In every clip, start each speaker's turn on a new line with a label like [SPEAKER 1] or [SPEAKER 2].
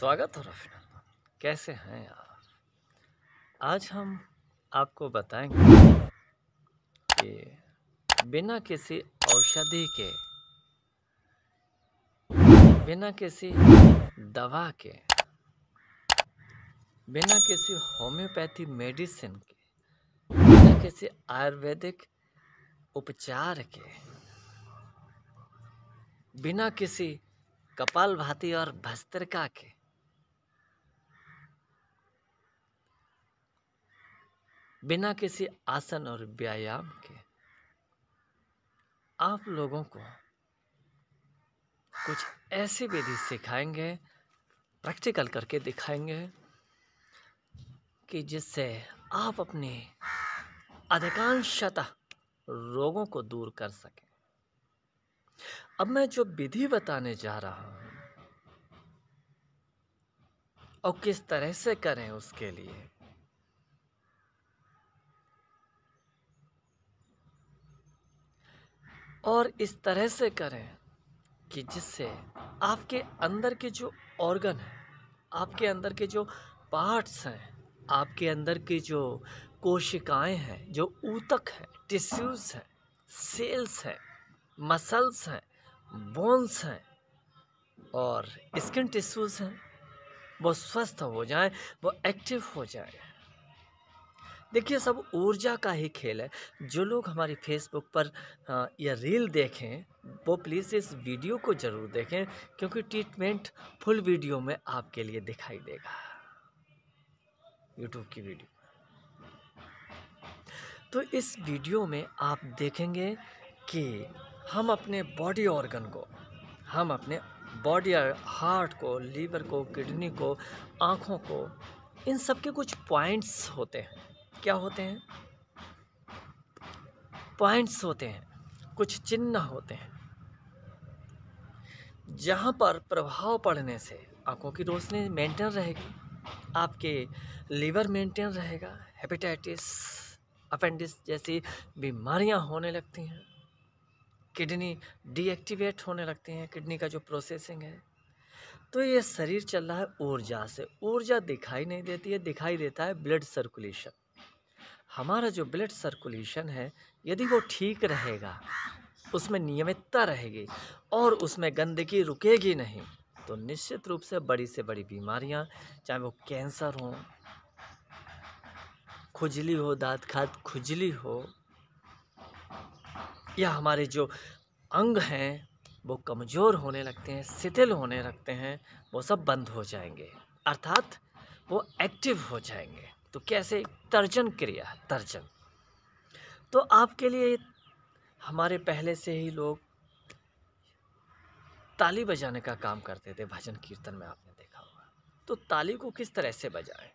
[SPEAKER 1] स्वागत हो रफी कैसे हैं आप आज हम आपको बताएंगे कि बिना किसी औषधि के बिना किसी दवा के बिना किसी होम्योपैथी मेडिसिन के बिना किसी आयुर्वेदिक उपचार के बिना किसी कपाल भाती और भस्त्रिका के बिना किसी आसन और व्यायाम के आप लोगों को कुछ ऐसी विधि सिखाएंगे प्रैक्टिकल करके दिखाएंगे कि जिससे आप अपने अधिकांशतः रोगों को दूर कर सकें अब मैं जो विधि बताने जा रहा हूं और किस तरह से करें उसके लिए और इस तरह से करें कि जिससे आपके अंदर के जो ऑर्गन हैं आपके अंदर के जो पार्ट्स हैं आपके अंदर की जो कोशिकाएं हैं जो ऊतक हैं टिश्यूज़ हैं सेल्स हैं मसल्स हैं बोन्स हैं और स्किन टिश्यूज़ हैं वो स्वस्थ हो जाएं वो एक्टिव हो जाएं देखिए सब ऊर्जा का ही खेल है जो लोग हमारी फेसबुक पर यह रील देखें वो प्लीज़ इस वीडियो को ज़रूर देखें क्योंकि ट्रीटमेंट फुल वीडियो में आपके लिए दिखाई देगा यूट्यूब की वीडियो तो इस वीडियो में आप देखेंगे कि हम अपने बॉडी ऑर्गन को हम अपने बॉडी हार्ट को लीवर को किडनी को आँखों को इन सब के कुछ पॉइंट्स होते हैं क्या होते हैं पॉइंट्स होते हैं कुछ चिन्ह होते हैं जहाँ पर प्रभाव पड़ने से आंखों की रोशनी मेंटेन रहेगी आपके लीवर मेंटेन रहेगा हेपेटाइटिस अपेंडिस जैसी बीमारियाँ होने लगती हैं किडनी डीएक्टिवेट होने लगती हैं किडनी का जो प्रोसेसिंग है तो ये शरीर चल रहा है ऊर्जा से ऊर्जा दिखाई नहीं देती है दिखाई देता है ब्लड सर्कुलेशन हमारा जो ब्लड सर्कुलेशन है यदि वो ठीक रहेगा उसमें नियमितता रहेगी और उसमें गंदगी रुकेगी नहीं तो निश्चित रूप से बड़ी से बड़ी बीमारियां चाहे वो कैंसर हो खुजली हो दाँत खात खुजली हो या हमारे जो अंग हैं वो कमज़ोर होने लगते हैं शिथिल होने लगते हैं वो सब बंद हो जाएंगे अर्थात वो एक्टिव हो जाएंगे तो कैसे तर्जन क्रिया तर्जन तो आपके लिए हमारे पहले से ही लोग ताली बजाने का काम करते थे भजन कीर्तन में आपने देखा होगा तो ताली को किस तरह से बजाएं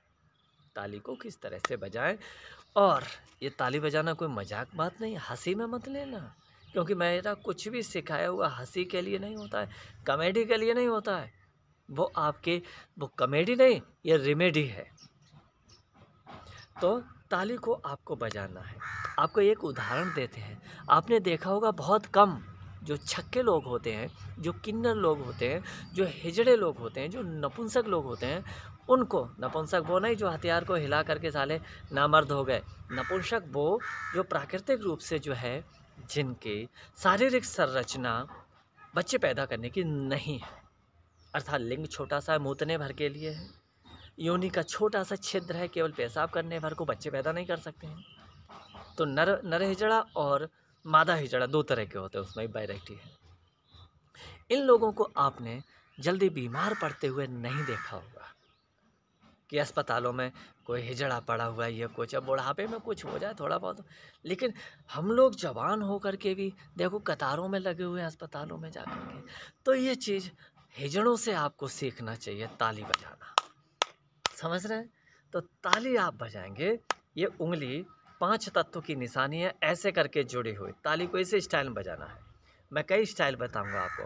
[SPEAKER 1] ताली को किस तरह से बजाएं और ये ताली बजाना कोई मजाक बात नहीं हंसी में मत लेना क्योंकि मेरा कुछ भी सिखाया हुआ हंसी के लिए नहीं होता है कमेडी के लिए नहीं होता है वो आपके वो कमेडी नहीं ये रेमेडी है तो ताली को आपको बजाना है आपको एक उदाहरण देते हैं आपने देखा होगा बहुत कम जो छक्के लोग होते हैं जो किन्नर लोग होते हैं जो हिजड़े लोग होते हैं जो नपुंसक लोग होते हैं उनको नपुंसक वो नहीं जो हथियार को हिला करके साले नामर्द हो गए नपुंसक वो जो प्राकृतिक रूप से जो है जिनके शारीरिक संरचना बच्चे पैदा करने की नहीं है अर्थात लिंग छोटा सा मूतने भर के लिए है योनि का छोटा सा छिद्र है केवल पेशाब करने भर को बच्चे पैदा नहीं कर सकते हैं तो नर नर हिजड़ा और मादा हिजड़ा दो तरह के होते हैं उसमें बायरेक्टी है इन लोगों को आपने जल्दी बीमार पड़ते हुए नहीं देखा होगा कि अस्पतालों में कोई हिजड़ा पड़ा हुआ है या कुछ अब बुढ़ापे में कुछ हो जाए थोड़ा बहुत लेकिन हम लोग जवान होकर के भी देखो कतारों में लगे हुए हैं अस्पतालों में जा कर के तो ये चीज़ हिजड़ों से आपको सीखना चाहिए ताली बजाना समझ रहे हैं तो ताली आप बजाएंगे ये उंगली पांच तत्व की निशानी है ऐसे करके जुड़ी हुई ताली को इसी स्टाइल में बजाना है मैं कई स्टाइल बताऊंगा आपको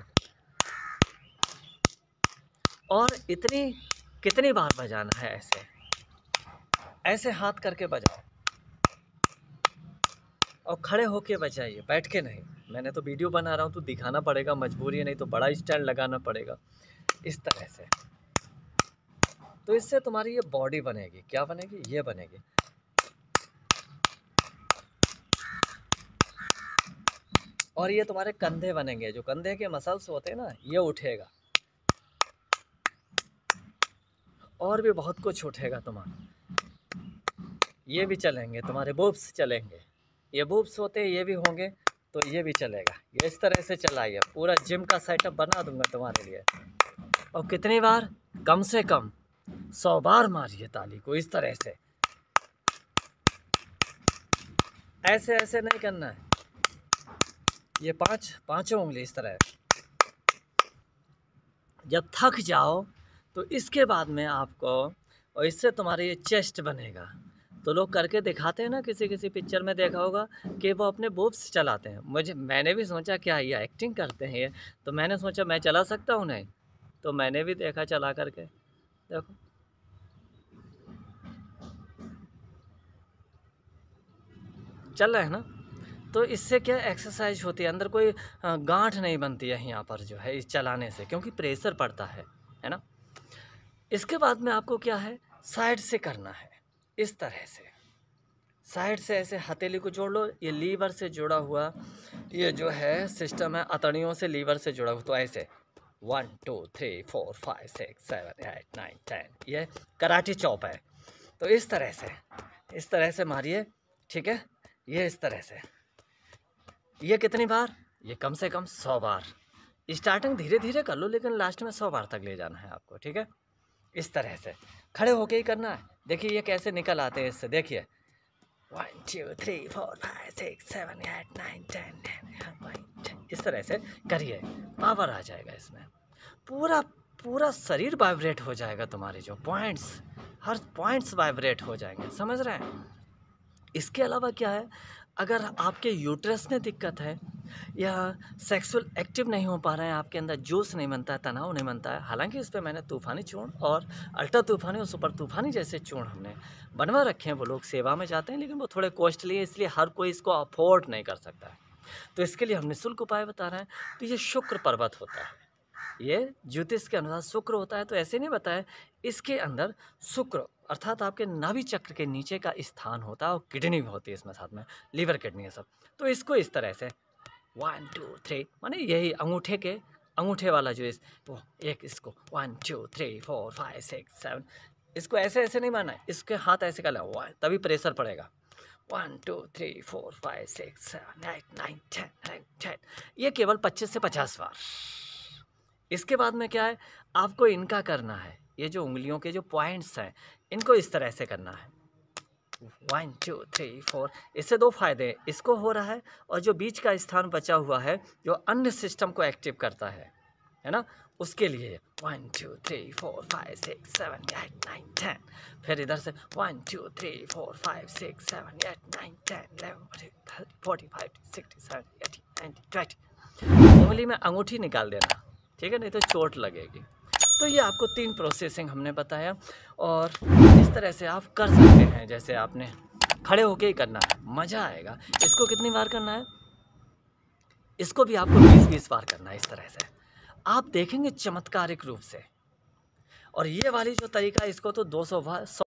[SPEAKER 1] और इतनी कितनी बार बजाना है ऐसे ऐसे हाथ करके बजाओ और खड़े होके बजाइए बैठ के नहीं मैंने तो वीडियो बना रहा हूँ तो दिखाना पड़ेगा मजबूरी है नहीं तो बड़ा स्टैंड लगाना पड़ेगा इस तरह से तो इससे तुम्हारी ये बॉडी बनेगी क्या बनेगी ये बनेगी और ये तुम्हारे कंधे बनेंगे जो कंधे के मसल्स होते हैं ना ये उठेगा और भी बहुत कुछ उठेगा तुम्हारा ये भी चलेंगे तुम्हारे बुब्स चलेंगे ये बुब्स होते ये भी होंगे तो ये भी चलेगा ये इस तरह से चलाइए पूरा जिम का सेटअप बना दूंगा तुम्हारे लिए और कितनी बार कम से कम सौ बार मारिए ताली को इस तरह से ऐसे ऐसे नहीं करना है ये पांच पांचों उंगली इस तरह जब थक जाओ तो इसके बाद में आपको और इससे तुम्हारे ये चेस्ट बनेगा तो लोग करके दिखाते हैं ना किसी किसी पिक्चर में देखा होगा कि वो अपने बोब्स चलाते हैं मुझे मैंने भी सोचा क्या ये एक्टिंग करते हैं ये तो मैंने सोचा मैं चला सकता हूँ नहीं तो मैंने भी देखा चला करके देखो चल रहा है ना तो इससे क्या एक्सरसाइज होती है अंदर कोई गांठ नहीं बनती है यहाँ पर जो है इस चलाने से क्योंकि प्रेशर पड़ता है है ना इसके बाद में आपको क्या है साइड से करना है इस तरह से साइड से ऐसे हथेली को जोड़ लो ये लीवर से जुड़ा हुआ ये जो है सिस्टम है अतड़ियों से लीवर से जुड़ा हुआ तो ऐसे one two three four five six seven eight nine ten ये कराटी चौप है तो इस तरह से इस तरह से मारिए ठीक है ये इस तरह से ये कितनी बार ये कम से कम सौ बार स्टार्टिंग धीरे धीरे कर लो लेकिन लास्ट में सौ बार तक ले जाना है आपको ठीक है इस तरह से खड़े होके ही करना है देखिए ये कैसे निकल आते हैं इससे देखिए one two three four five six seven eight nine ten ten इस तरह से करिए पावर आ जाएगा इसमें पूरा पूरा शरीर वाइब्रेट हो जाएगा तुम्हारे जो पॉइंट्स हर पॉइंट्स वाइब्रेट हो जाएंगे समझ रहे हैं इसके अलावा क्या है अगर आपके यूट्रस में दिक्कत है या सेक्सुअल एक्टिव नहीं हो पा रहे हैं आपके अंदर जोश नहीं बनता है तनाव नहीं बनता है हालांकि इस पर मैंने तूफ़ानी चूर्ण और अल्ट्रा तूफ़ानी और सुपर तूफ़ानी जैसे चूर्ण हमने बनवा रखे हैं वो लोग सेवा में जाते हैं लेकिन वो थोड़े कॉस्टली है इसलिए हर कोई इसको अफोर्ड नहीं कर सकता है तो इसके लिए हम निःशुल्क उपाय बता रहे हैं तो ये शुक्र पर्वत होता है ये ज्योतिष के अनुसार शुक्र होता है तो ऐसे नहीं बताया इसके अंदर शुक्र अर्थात आपके नाभि चक्र के नीचे का स्थान होता है और किडनी भी होती है इसमें साथ में लीवर किडनी है सब तो इसको इस तरह से वन टू थ्री माने यही अंगूठे के अंगूठे वाला जो इस वो एक इसको one two three four five six seven इसको ऐसे ऐसे नहीं माना है इसके हाथ ऐसे कर लो तभी प्रेशर पड़ेगा one two three four five six seven eight nine ten nine ten ये केवल पच्चीस से पचास बार इसके बाद में क्या है आपको इनका करना है ये जो उंगलियों के जो पॉइंट्स हैं इनको इस तरह से करना है वन टू थ्री फोर इससे दो फायदे हैं इसको हो रहा है और जो बीच का स्थान बचा हुआ है जो अन्य सिस्टम को एक्टिव करता है है ना उसके लिए one two three four five six seven eight nine ten फिर इधर से one two three four five six seven eight nine ten eleven forty five sixty seven eighty ninety twenty उंगली में अंगूठी निकाल देना ठीक है नहीं तो चोट लगेगी तो ये आपको तीन प्रोसेसिंग हमने बताया और इस तरह से आप कर सकते हैं जैसे आपने खड़े होके ही करना है मज़ा आएगा इसको कितनी बार करना है इसको भी आपको बीस बीस बार करना है इस तरह से आप देखेंगे चमत्कारिक रूप से और ये वाली जो तरीका है इसको तो दो सौ